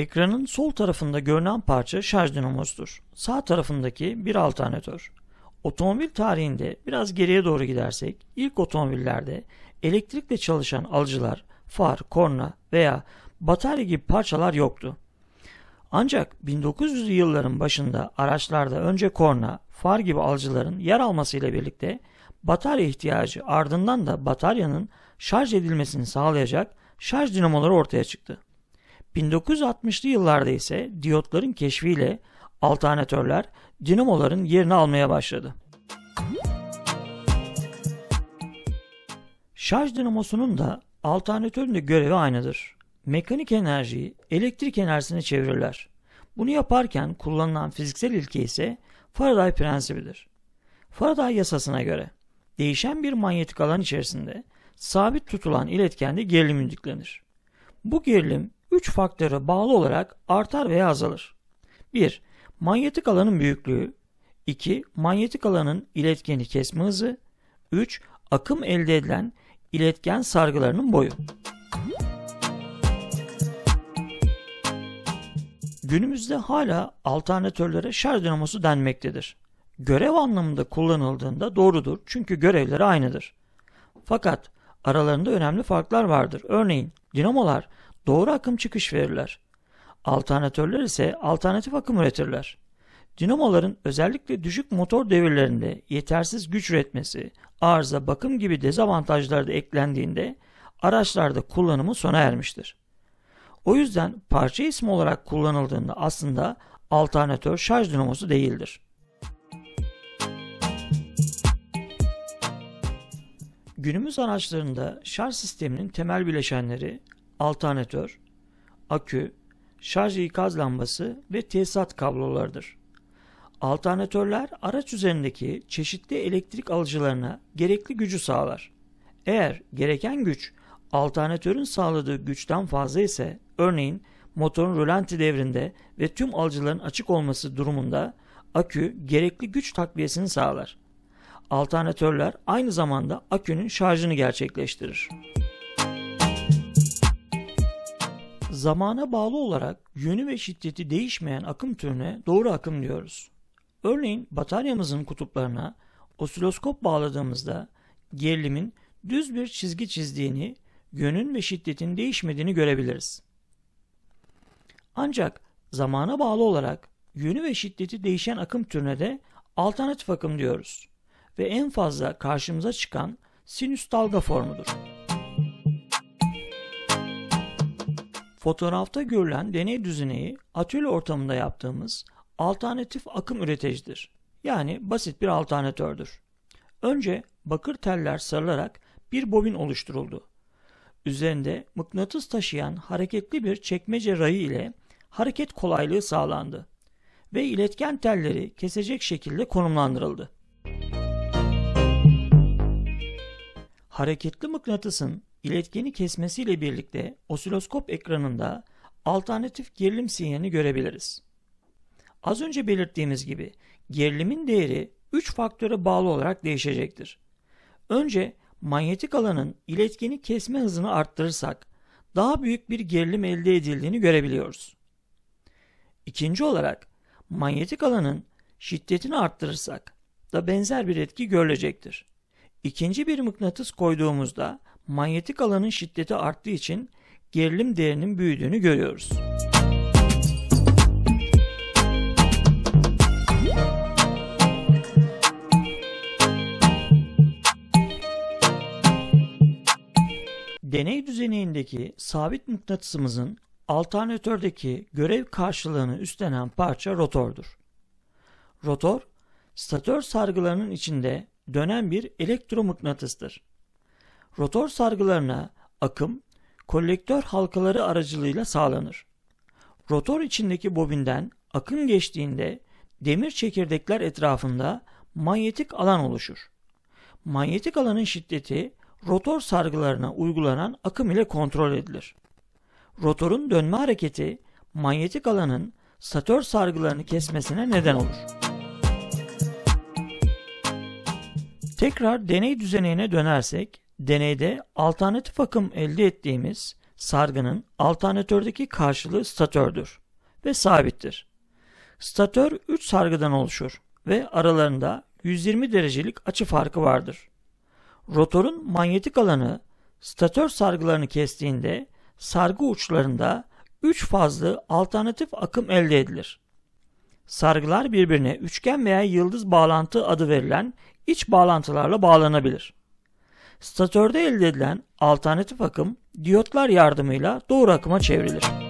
Ekranın sol tarafında görünen parça şarj dinamosudur. Sağ tarafındaki bir alternatör. Otomobil tarihinde biraz geriye doğru gidersek ilk otomobillerde elektrikle çalışan alıcılar, far, korna veya batarya gibi parçalar yoktu. Ancak 1900'lü yılların başında araçlarda önce korna, far gibi alıcıların yer almasıyla birlikte batarya ihtiyacı ardından da bataryanın şarj edilmesini sağlayacak şarj dinamoları ortaya çıktı. 1960'lı yıllarda ise diyotların keşfiyle alternatörler dinamoların yerini almaya başladı. Şarj dinamosunun da alternatörün de görevi aynıdır. Mekanik enerjiyi elektrik enerjisine çevirirler. Bunu yaparken kullanılan fiziksel ilke ise Faraday prensibidir. Faraday yasasına göre değişen bir manyetik alan içerisinde sabit tutulan iletkende gerilim yüklenir. Bu gerilim 3 faktöre bağlı olarak artar veya azalır. 1. Manyetik alanın büyüklüğü 2. Manyetik alanın iletkeni kesme hızı 3. Akım elde edilen iletken sargılarının boyu. Günümüzde hala alternatörlere şarj dinamosu denmektedir. Görev anlamında kullanıldığında doğrudur çünkü görevleri aynıdır. Fakat aralarında önemli farklar vardır. Örneğin dinamolar doğru akım çıkış verirler. Alternatörler ise alternatif akım üretirler. Dinamoların özellikle düşük motor devirlerinde yetersiz güç üretmesi, arıza, bakım gibi dezavantajlar da eklendiğinde araçlarda kullanımı sona ermiştir. O yüzden parça ismi olarak kullanıldığında aslında alternatör şarj dinamosu değildir. Günümüz araçlarında şarj sisteminin temel bileşenleri alternatör, akü, şarj ikaz lambası ve tesisat kablolarıdır. Alternatörler araç üzerindeki çeşitli elektrik alıcılarına gerekli gücü sağlar. Eğer gereken güç alternatörün sağladığı güçten fazla ise örneğin motorun rölanti devrinde ve tüm alıcıların açık olması durumunda akü gerekli güç takviyesini sağlar. Alternatörler aynı zamanda akünün şarjını gerçekleştirir. zamana bağlı olarak yönü ve şiddeti değişmeyen akım türüne doğru akım diyoruz. Örneğin bataryamızın kutuplarına osiloskop bağladığımızda gerilimin düz bir çizgi çizdiğini, yönün ve şiddetin değişmediğini görebiliriz. Ancak zamana bağlı olarak yönü ve şiddeti değişen akım türüne de alternatif akım diyoruz ve en fazla karşımıza çıkan sinüs dalga formudur. Fotoğrafta görülen deney düzeneyi atölye ortamında yaptığımız alternatif akım üreticidir. Yani basit bir alternatördür. Önce bakır teller sarılarak bir bobin oluşturuldu. Üzerinde mıknatıs taşıyan hareketli bir çekmece rayı ile hareket kolaylığı sağlandı ve iletken telleri kesecek şekilde konumlandırıldı. Hareketli mıknatısın iletkeni kesmesiyle birlikte osiloskop ekranında alternatif gerilim sinyalini görebiliriz. Az önce belirttiğimiz gibi gerilimin değeri 3 faktöre bağlı olarak değişecektir. Önce manyetik alanın iletkeni kesme hızını arttırırsak daha büyük bir gerilim elde edildiğini görebiliyoruz. İkinci olarak manyetik alanın şiddetini arttırırsak da benzer bir etki görülecektir. İkinci bir mıknatıs koyduğumuzda manyetik alanın şiddeti arttığı için gerilim değerinin büyüdüğünü görüyoruz. Deney düzenindeki sabit mıknatısımızın alternatördeki görev karşılığını üstlenen parça rotordur. Rotor, statör sargılarının içinde dönen bir elektromıknatıstır rotor sargılarına akım kolektör halkaları aracılığıyla sağlanır. Rotor içindeki bobinden akım geçtiğinde demir çekirdekler etrafında manyetik alan oluşur. Manyetik alanın şiddeti rotor sargılarına uygulanan akım ile kontrol edilir. Rotorun dönme hareketi manyetik alanın satör sargılarını kesmesine neden olur. Tekrar deney düzenine dönersek deneyde alternatif akım elde ettiğimiz sargının alternatördeki karşılığı statördür ve sabittir. Statör 3 sargıdan oluşur ve aralarında 120 derecelik açı farkı vardır. Rotorun manyetik alanı statör sargılarını kestiğinde sargı uçlarında 3 fazlı alternatif akım elde edilir. Sargılar birbirine üçgen veya yıldız bağlantı adı verilen iç bağlantılarla bağlanabilir. Statörde elde edilen alternatif akım diyotlar yardımıyla doğru akıma çevrilir.